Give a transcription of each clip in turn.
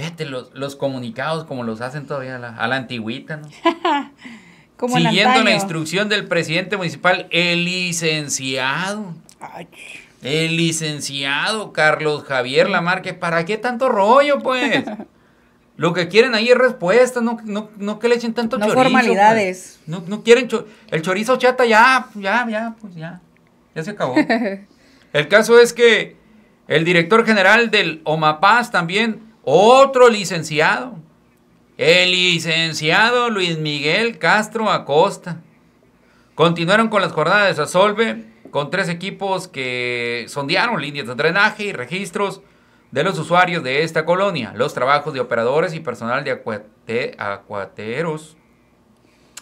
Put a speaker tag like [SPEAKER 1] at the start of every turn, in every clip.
[SPEAKER 1] Fíjate, los, comunicados como los hacen todavía a la, antigüita, ¿no? Siguiendo la instrucción del presidente municipal, el licenciado. El licenciado Carlos Javier Lamarque, ¿para qué tanto rollo, pues? Lo que quieren ahí es respuesta, no, que le echen tanto no chorizo. Formalidades. Pues. No No quieren el chorizo chata, ya, ya, ya, pues ya. Ya se acabó. el caso es que el director general del OMAPAS también otro licenciado, el licenciado Luis Miguel Castro Acosta. Continuaron con las jornadas de Sasolve, con tres equipos que sondearon líneas de drenaje y registros de los usuarios de esta colonia, los trabajos de operadores y personal de acuateros,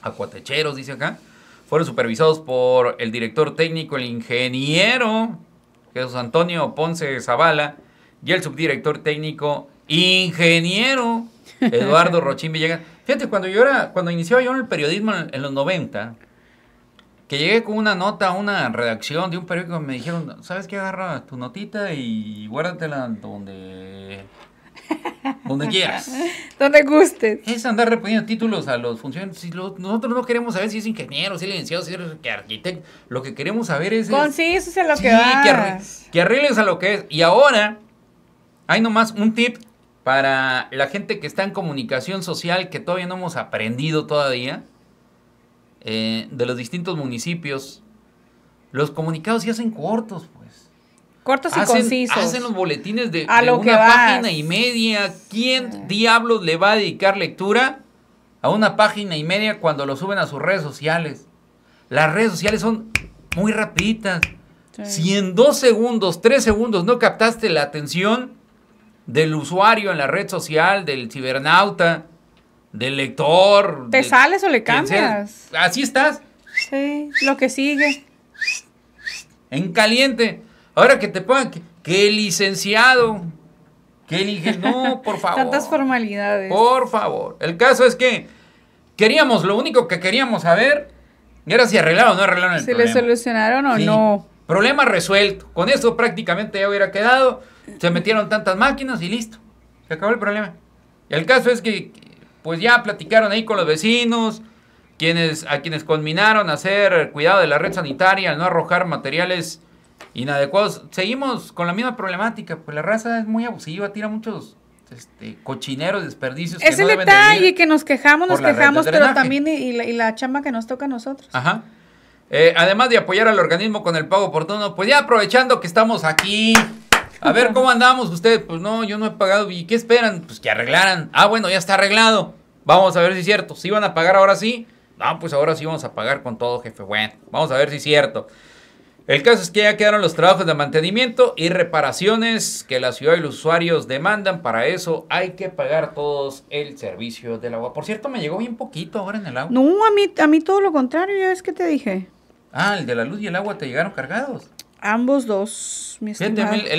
[SPEAKER 1] acuatecheros, dice acá, fueron supervisados por el director técnico, el ingeniero Jesús Antonio Ponce Zavala, y el subdirector técnico ingeniero Eduardo Rochín llega... Fíjate, cuando yo era, cuando iniciaba yo en el periodismo en, los 90, que llegué con una nota una redacción de un periódico, me dijeron, ¿sabes qué? Agarra tu notita y guárdatela donde
[SPEAKER 2] donde quieras. Donde gustes.
[SPEAKER 1] Es andar reponiendo títulos a los funcionarios. nosotros no queremos saber si es ingeniero, si es licenciado, si es arquitecto. Lo que queremos saber es. eso a
[SPEAKER 2] lo que Que,
[SPEAKER 1] que arregles a lo que es. Y ahora, hay nomás un tip para la gente que está en comunicación social, que todavía no hemos aprendido todavía, eh, de los distintos municipios, los comunicados se hacen cortos, pues.
[SPEAKER 2] Cortos y concisos. Hacen los
[SPEAKER 1] boletines de, una página y media. ¿Quién diablos le va a dedicar lectura a una página y media cuando lo suben a sus redes sociales? Las redes sociales son muy rapiditas. Si en dos segundos, tres segundos no captaste la atención, del usuario en la red social, del cibernauta, del lector. ¿Te sales o le cambias? Así estás.
[SPEAKER 2] Sí, lo que sigue.
[SPEAKER 1] En caliente. Ahora que te pongan que, licenciado, que dije, no, por favor. Tantas
[SPEAKER 2] formalidades.
[SPEAKER 1] Por favor. El caso es que queríamos, lo único que queríamos saber era si arreglaron o no arreglaron el problema. Si le
[SPEAKER 2] solucionaron o no.
[SPEAKER 1] Problema resuelto. Con eso prácticamente ya hubiera quedado. Se metieron tantas máquinas y listo. Se acabó el problema. el caso es que, pues ya platicaron ahí con los vecinos, quienes, a quienes combinaron a hacer cuidado de la red sanitaria, al no arrojar materiales inadecuados. Seguimos con la misma problemática, pues la raza es muy abusiva, tira muchos este, cochineros, desperdicios. Es que el no detalle
[SPEAKER 2] que nos quejamos, nos quejamos, pero también y, la, y la chamba que nos toca a nosotros.
[SPEAKER 1] Ajá. Eh, además de apoyar al organismo con el pago oportuno, pues ya aprovechando que estamos aquí. A ver cómo andamos ustedes. Pues no, yo no he pagado. ¿Y qué esperan? Pues que arreglaran. Ah, bueno, ya está arreglado. Vamos a ver si es cierto. Si van a pagar ahora sí. No, pues ahora sí vamos a pagar con todo, jefe. Bueno, vamos a ver si es cierto. El caso es que ya quedaron los trabajos de mantenimiento y reparaciones que la ciudad y los usuarios demandan. Para eso hay que pagar todos el servicio del agua. Por cierto, me llegó bien poquito ahora en el agua. No,
[SPEAKER 2] a mí, a mí todo lo contrario, ya ves que te dije.
[SPEAKER 1] Ah, el de la luz y el agua te llegaron cargados.
[SPEAKER 2] Ambos dos, mis. el,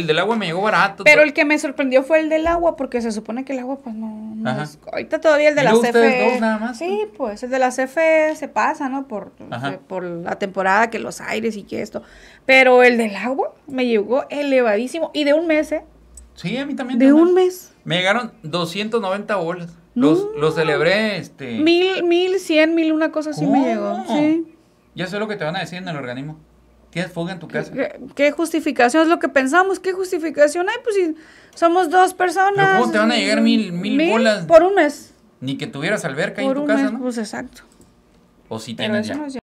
[SPEAKER 1] del agua me llegó barato. Pero el
[SPEAKER 2] que me sorprendió fue el del agua, porque se supone que el agua, pues no. no ahorita todavía el de la CFE. Dos nada más? Sí, pues, pues el de la CFE se pasa, ¿no? Por, por la temporada, que los aires y que esto. Pero el del agua me llegó elevadísimo y de un mes, ¿eh? Sí, a mí también. De un mes.
[SPEAKER 1] Me llegaron 290 bolas. Los, los celebré, este. Mil,
[SPEAKER 2] mil cien, mil, una cosa así me llegó. Sí.
[SPEAKER 1] Ya sé lo que te van a decir en el organismo. Tienes fuga en tu casa.
[SPEAKER 2] ¿Qué, justificación es lo que pensamos? ¿Qué justificación hay? Pues si somos dos personas. ¿Pero te van a llegar mil, mil, bolas? Por un mes.
[SPEAKER 1] Ni que tuvieras alberca ahí en tu casa, ¿no?
[SPEAKER 2] Pues exacto. O si tienes ya.